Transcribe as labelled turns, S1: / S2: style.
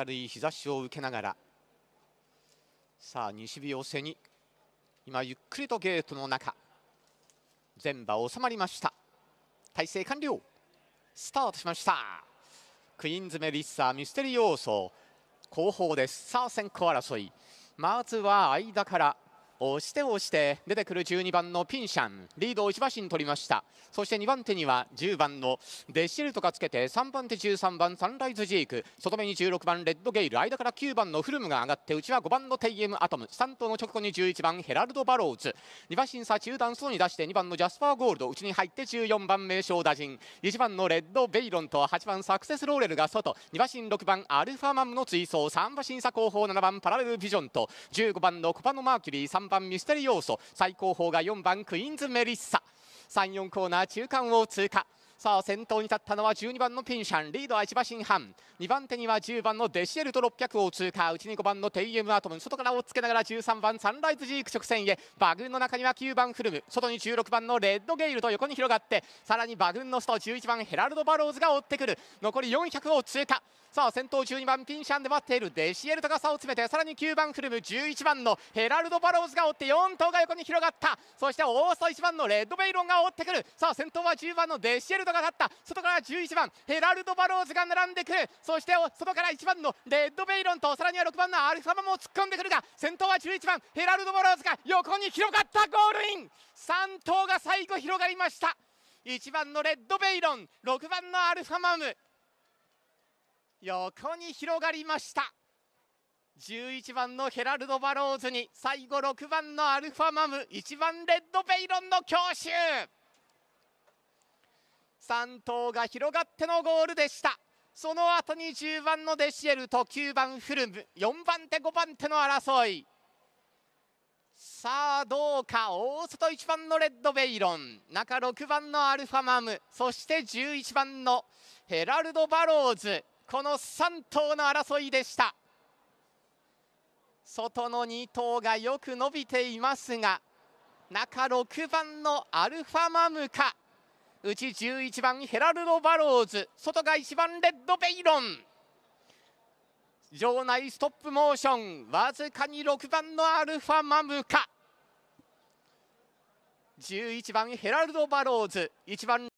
S1: 明るい日差しを受けながらさあ西日を背に今ゆっくりとゲートの中全場収まりました体勢完了スタートしましたクイーンズメリッサミステリー要素後方ですさあ先行争いまずは間から押して押して出てくる12番のピンシャンリードを1馬身取りましたそして2番手には10番のデシルとかつけて3番手13番サンライズジーク外目に16番レッドゲイル間から9番のフルムが上がって内は5番のテイエムアトム3頭の直後に11番ヘラルド・バローズ2馬身差中段外に出して2番のジャスパー・ゴールド内に入って14番名将打陣1番のレッド・ベイロンと8番サクセス・ローレルが外2馬身6番アルファマムの追走3馬身差後方7番パラレル・ビジョンと15番のコパノ・マーキュリー3 3番ミステリー要素最高峰が4番クイーンズメリッサ34コーナー中間を通過さあ先頭に立ったのは12番のピンシャンリードは千葉新藩2番手には10番のデシエルと600を通過うちに5番のテイエムアトム外から追っつけながら13番サンライズジーク直線へ馬群の中には9番フルム外に16番のレッドゲイルと横に広がってさらに馬群の外11番ヘラルド・バローズが追ってくる残り400を通過さあ先頭12番ピンシャンで待っているデシエルトが差を詰めてさらに9番フルム11番のヘラルド・バローズが追って4頭が横に広がったそして大外1番のレッドベイロンが追ってくるさあ先頭は10番のデシエルトが立った外から11番ヘラルド・バローズが並んでくるそして外から1番のレッドベイロンとさらには6番のアルファマも突っ込んでくるが先頭は11番ヘラルド・バローズが横に広がったゴールイン3頭が最後広がりました1番のレッドベイロン6番のアルファマム横に広がりました11番のヘラルド・バローズに最後6番のアルファマム1番レッド・ベイロンの強襲3頭が広がってのゴールでしたその後に10番のデシエルと9番フルム4番手5番手の争いさあどうか大外1番のレッド・ベイロン中6番のアルファマムそして11番のヘラルド・バローズこの3頭の争いでした外の2頭がよく伸びていますが中6番のアルファマムカうち11番ヘラルド・バローズ外が1番レッド・ベイロン場内ストップモーションわずかに6番のアルファマムカ11番ヘラルド・バローズ1番